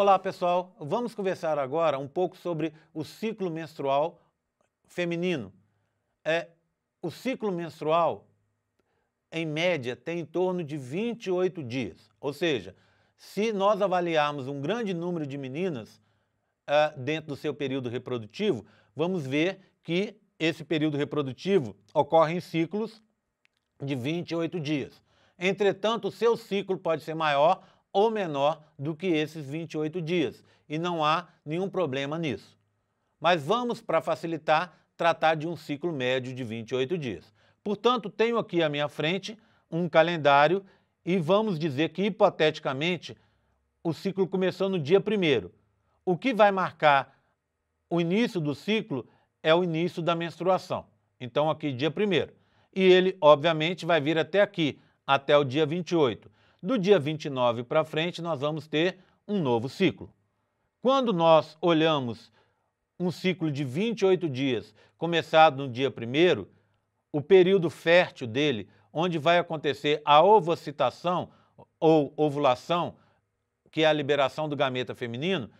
Olá pessoal, vamos conversar agora um pouco sobre o ciclo menstrual feminino. É, o ciclo menstrual, em média, tem em torno de 28 dias. Ou seja, se nós avaliarmos um grande número de meninas é, dentro do seu período reprodutivo, vamos ver que esse período reprodutivo ocorre em ciclos de 28 dias. Entretanto, o seu ciclo pode ser maior ou menor do que esses 28 dias, e não há nenhum problema nisso. Mas vamos, para facilitar, tratar de um ciclo médio de 28 dias. Portanto, tenho aqui à minha frente um calendário e vamos dizer que, hipoteticamente, o ciclo começou no dia 1. O que vai marcar o início do ciclo é o início da menstruação. Então, aqui, dia 1. E ele, obviamente, vai vir até aqui, até o dia 28 do dia 29 para frente, nós vamos ter um novo ciclo. Quando nós olhamos um ciclo de 28 dias, começado no dia 1, o período fértil dele, onde vai acontecer a ovocitação ou ovulação, que é a liberação do gameta feminino,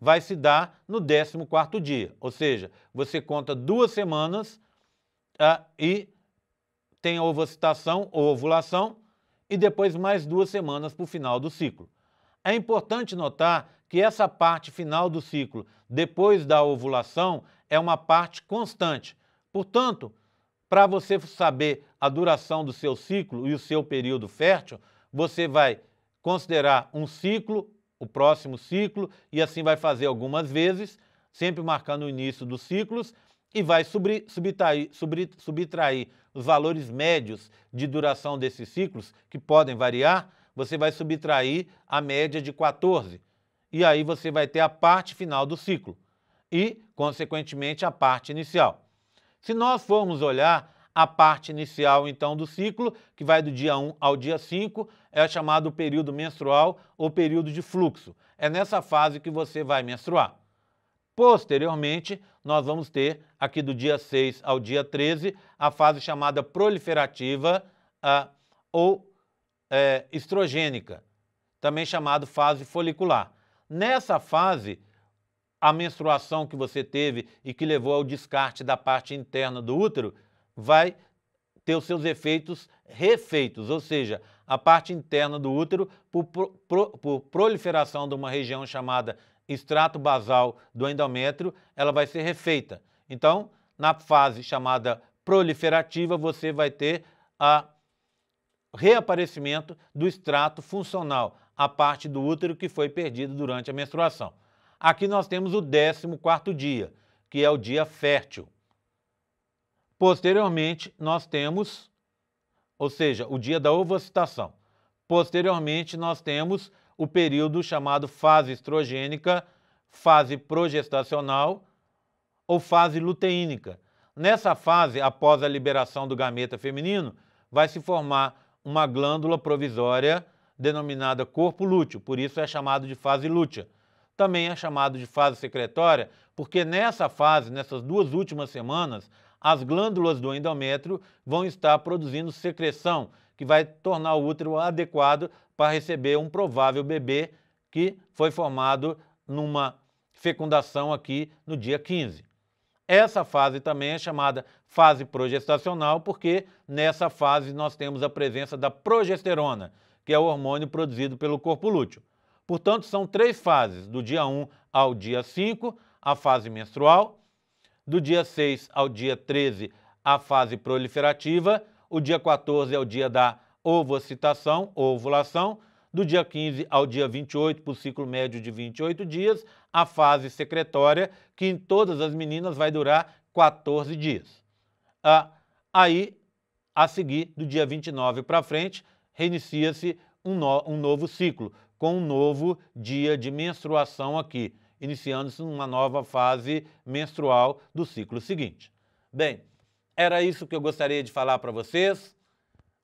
vai se dar no 14 dia. Ou seja, você conta duas semanas ah, e tem a ovocitação ou ovulação, e depois mais duas semanas para o final do ciclo. É importante notar que essa parte final do ciclo, depois da ovulação, é uma parte constante. Portanto, para você saber a duração do seu ciclo e o seu período fértil, você vai considerar um ciclo, o próximo ciclo, e assim vai fazer algumas vezes, sempre marcando o início dos ciclos e vai subtrair, subtrair os valores médios de duração desses ciclos, que podem variar, você vai subtrair a média de 14. E aí você vai ter a parte final do ciclo e, consequentemente, a parte inicial. Se nós formos olhar a parte inicial, então, do ciclo, que vai do dia 1 ao dia 5, é chamado período menstrual ou período de fluxo. É nessa fase que você vai menstruar. Posteriormente, nós vamos ter, aqui do dia 6 ao dia 13, a fase chamada proliferativa ah, ou é, estrogênica, também chamada fase folicular. Nessa fase, a menstruação que você teve e que levou ao descarte da parte interna do útero vai ter os seus efeitos refeitos, ou seja, a parte interna do útero, por, por, por proliferação de uma região chamada extrato basal do endométrio, ela vai ser refeita. Então, na fase chamada proliferativa, você vai ter a reaparecimento do extrato funcional, a parte do útero que foi perdida durante a menstruação. Aqui nós temos o 14º dia, que é o dia fértil. Posteriormente, nós temos, ou seja, o dia da ovocitação. Posteriormente, nós temos o período chamado fase estrogênica, fase progestacional ou fase luteínica. Nessa fase, após a liberação do gameta feminino, vai se formar uma glândula provisória denominada corpo lúteo, por isso é chamado de fase lútea. Também é chamado de fase secretória, porque nessa fase, nessas duas últimas semanas, as glândulas do endométrio vão estar produzindo secreção, que vai tornar o útero adequado para receber um provável bebê que foi formado numa fecundação aqui no dia 15. Essa fase também é chamada fase progestacional, porque nessa fase nós temos a presença da progesterona, que é o hormônio produzido pelo corpo lúteo. Portanto, são três fases, do dia 1 ao dia 5, a fase menstrual, do dia 6 ao dia 13, a fase proliferativa, o dia 14 é o dia da ovocitação, ovulação, do dia 15 ao dia 28, por ciclo médio de 28 dias, a fase secretória, que em todas as meninas vai durar 14 dias. Ah, aí, a seguir, do dia 29 para frente, reinicia-se um, no, um novo ciclo, com um novo dia de menstruação aqui, iniciando-se uma nova fase menstrual do ciclo seguinte. Bem, era isso que eu gostaria de falar para vocês.